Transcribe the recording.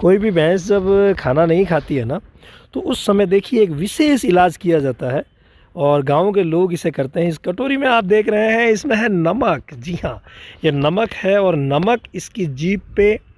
कोई भी भैंस जब खाना नहीं खाती है ना तो उस समय देखिए एक विशेष इलाज किया जाता है और गांव के लोग इसे करते हैं इस कटोरी में आप देख रहे हैं इसमें है नमक जी हाँ ये नमक है और नमक इसकी जीप पे